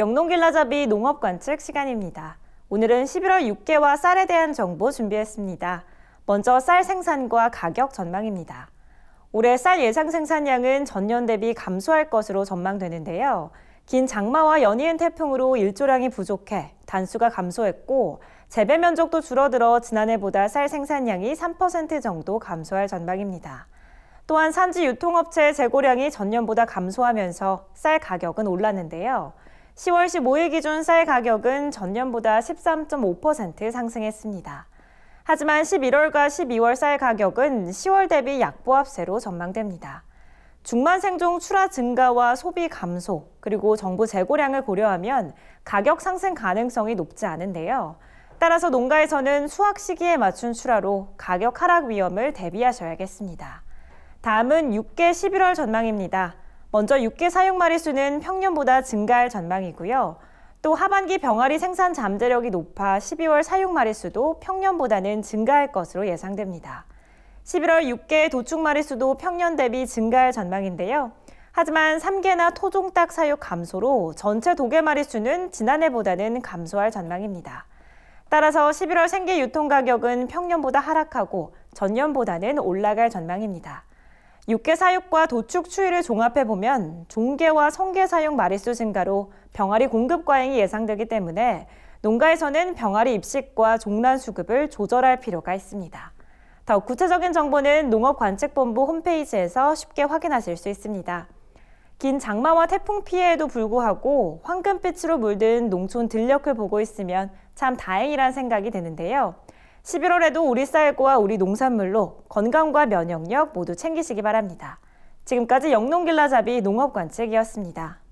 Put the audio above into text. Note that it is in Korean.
영농길라잡이 농업관측 시간입니다. 오늘은 11월 6개와 쌀에 대한 정보 준비했습니다. 먼저 쌀 생산과 가격 전망입니다. 올해 쌀 예상 생산량은 전년 대비 감소할 것으로 전망되는데요. 긴 장마와 연이은 태풍으로 일조량이 부족해 단수가 감소했고 재배 면적도 줄어들어 지난해보다 쌀 생산량이 3% 정도 감소할 전망입니다. 또한 산지 유통업체 재고량이 전년보다 감소하면서 쌀 가격은 올랐는데요. 10월 15일 기준 쌀 가격은 전년보다 13.5% 상승했습니다. 하지만 11월과 12월 쌀 가격은 10월 대비 약보합세로 전망됩니다. 중만 생종 출하 증가와 소비 감소, 그리고 정부 재고량을 고려하면 가격 상승 가능성이 높지 않은데요. 따라서 농가에서는 수확 시기에 맞춘 출하로 가격 하락 위험을 대비하셔야겠습니다. 다음은 6개 11월 전망입니다. 먼저 육개 사육 마리수는 평년보다 증가할 전망이고요. 또 하반기 병아리 생산 잠재력이 높아 12월 사육 마리수도 평년보다는 증가할 것으로 예상됩니다. 11월 육개 도축 마리수도 평년 대비 증가할 전망인데요. 하지만 3개나 토종닭 사육 감소로 전체 도개 마리수는 지난해보다는 감소할 전망입니다. 따라서 11월 생계 유통 가격은 평년보다 하락하고 전년보다는 올라갈 전망입니다. 육계 사육과 도축 추이를 종합해 보면 종계와 성계 사육 마릿수 증가로 병아리 공급 과잉이 예상되기 때문에 농가에서는 병아리 입식과 종란 수급을 조절할 필요가 있습니다. 더 구체적인 정보는 농업관측본부 홈페이지에서 쉽게 확인하실 수 있습니다. 긴 장마와 태풍 피해에도 불구하고 황금빛으로 물든 농촌 들녘을 보고 있으면 참 다행이란 생각이 드는데요. 11월에도 우리 쌀과 우리 농산물로 건강과 면역력 모두 챙기시기 바랍니다. 지금까지 영농길라잡이 농업관측이었습니다.